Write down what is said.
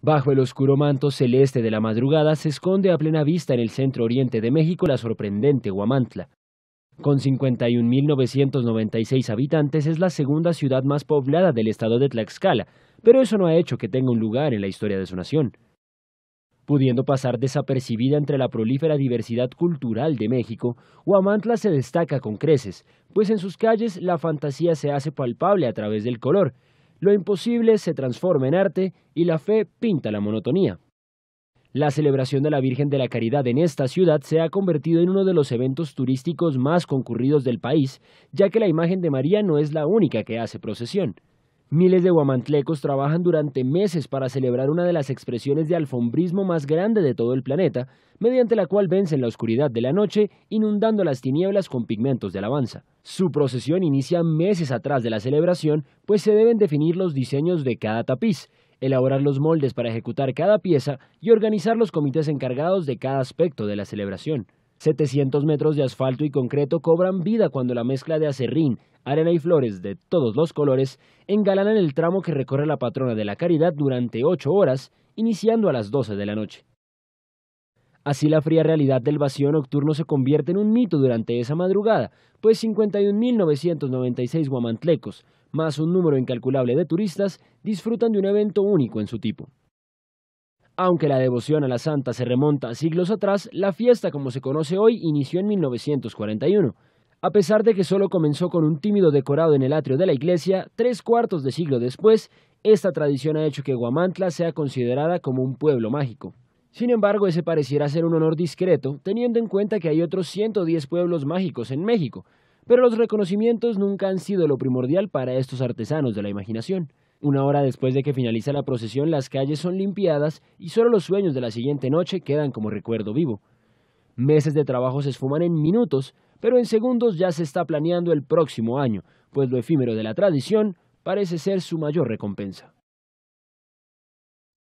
Bajo el oscuro manto celeste de la madrugada se esconde a plena vista en el centro oriente de México la sorprendente Huamantla. Con 51.996 habitantes es la segunda ciudad más poblada del estado de Tlaxcala, pero eso no ha hecho que tenga un lugar en la historia de su nación. Pudiendo pasar desapercibida entre la prolífera diversidad cultural de México, Huamantla se destaca con creces, pues en sus calles la fantasía se hace palpable a través del color, lo imposible se transforma en arte y la fe pinta la monotonía. La celebración de la Virgen de la Caridad en esta ciudad se ha convertido en uno de los eventos turísticos más concurridos del país, ya que la imagen de María no es la única que hace procesión. Miles de guamantlecos trabajan durante meses para celebrar una de las expresiones de alfombrismo más grande de todo el planeta, mediante la cual vencen la oscuridad de la noche, inundando las tinieblas con pigmentos de alabanza. Su procesión inicia meses atrás de la celebración, pues se deben definir los diseños de cada tapiz, elaborar los moldes para ejecutar cada pieza y organizar los comités encargados de cada aspecto de la celebración. 700 metros de asfalto y concreto cobran vida cuando la mezcla de acerrín, arena y flores de todos los colores engalanan el tramo que recorre la patrona de la caridad durante ocho horas, iniciando a las 12 de la noche. Así la fría realidad del vacío nocturno se convierte en un mito durante esa madrugada, pues 51.996 guamantlecos, más un número incalculable de turistas, disfrutan de un evento único en su tipo. Aunque la devoción a la santa se remonta a siglos atrás, la fiesta como se conoce hoy inició en 1941. A pesar de que solo comenzó con un tímido decorado en el atrio de la iglesia, tres cuartos de siglo después, esta tradición ha hecho que Guamantla sea considerada como un pueblo mágico. Sin embargo, ese pareciera ser un honor discreto, teniendo en cuenta que hay otros 110 pueblos mágicos en México, pero los reconocimientos nunca han sido lo primordial para estos artesanos de la imaginación. Una hora después de que finaliza la procesión, las calles son limpiadas y solo los sueños de la siguiente noche quedan como recuerdo vivo. Meses de trabajo se esfuman en minutos, pero en segundos ya se está planeando el próximo año, pues lo efímero de la tradición parece ser su mayor recompensa.